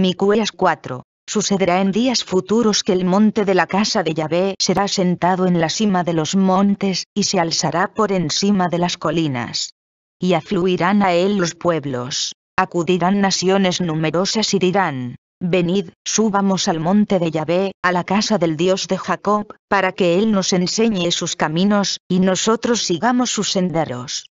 Micueas e 4. Sucederá en días futuros que el monte de la casa de Yahvé será sentado en la cima de los montes, y se alzará por encima de las colinas. Y afluirán a él los pueblos, acudirán naciones numerosas y dirán, Venid, subamos al monte de Yahvé, a la casa del Dios de Jacob, para que Él nos enseñe sus caminos, y nosotros sigamos sus senderos.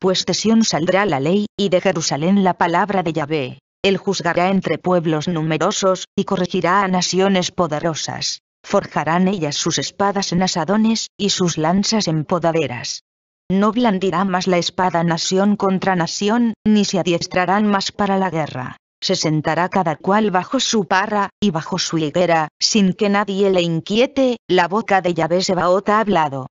Pues de Sión saldrá la ley, y de Jerusalén la palabra de Yahvé. Él juzgará entre pueblos numerosos, y corregirá a naciones poderosas. Forjarán ellas sus espadas en asadones, y sus lanzas en podaderas. No blandirá más la espada nación contra nación, ni se adiestrarán más para la guerra. Se sentará cada cual bajo su parra, y bajo su higuera, sin que nadie le inquiete, la boca de Yahvé Sebaot ha hablado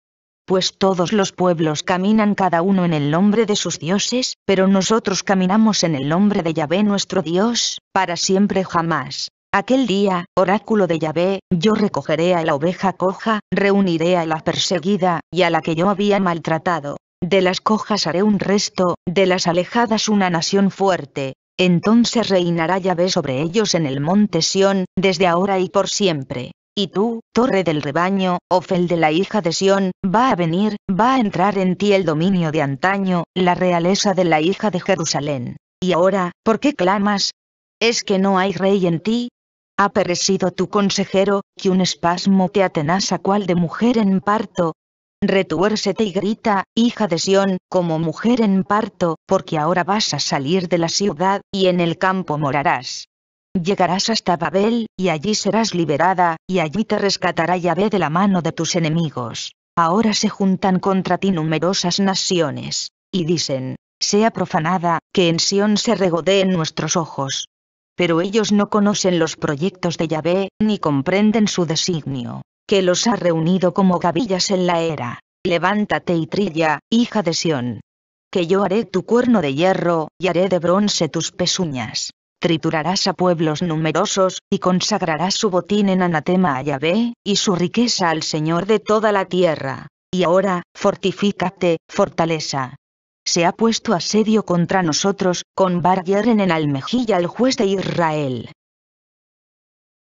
pues todos los pueblos caminan cada uno en el nombre de sus dioses, pero nosotros caminamos en el nombre de Yahvé nuestro Dios, para siempre jamás. Aquel día, oráculo de Yahvé, yo recogeré a la oveja coja, reuniré a la perseguida, y a la que yo había maltratado. De las cojas haré un resto, de las alejadas una nación fuerte. Entonces reinará Yahvé sobre ellos en el monte Sión, desde ahora y por siempre. Y tú, torre del rebaño, Ofel oh de la hija de Sión, va a venir, va a entrar en ti el dominio de antaño, la realeza de la hija de Jerusalén. Y ahora, ¿por qué clamas? ¿Es que no hay rey en ti? Ha perecido tu consejero, que un espasmo te atenaza cual de mujer en parto. Retuércete y grita, hija de Sión, como mujer en parto, porque ahora vas a salir de la ciudad, y en el campo morarás. Llegarás hasta Babel, y allí serás liberada, y allí te rescatará Yahvé de la mano de tus enemigos. Ahora se juntan contra ti numerosas naciones, y dicen, sea profanada, que en Sión se regodeen nuestros ojos. Pero ellos no conocen los proyectos de Yahvé, ni comprenden su designio, que los ha reunido como gavillas en la era. Levántate y trilla, hija de Sión. Que yo haré tu cuerno de hierro, y haré de bronce tus pezuñas triturarás a pueblos numerosos, y consagrarás su botín en anatema a Yahvé, y su riqueza al Señor de toda la tierra. Y ahora, fortifícate, fortaleza. Se ha puesto asedio contra nosotros, con bar en Almejilla el juez de Israel.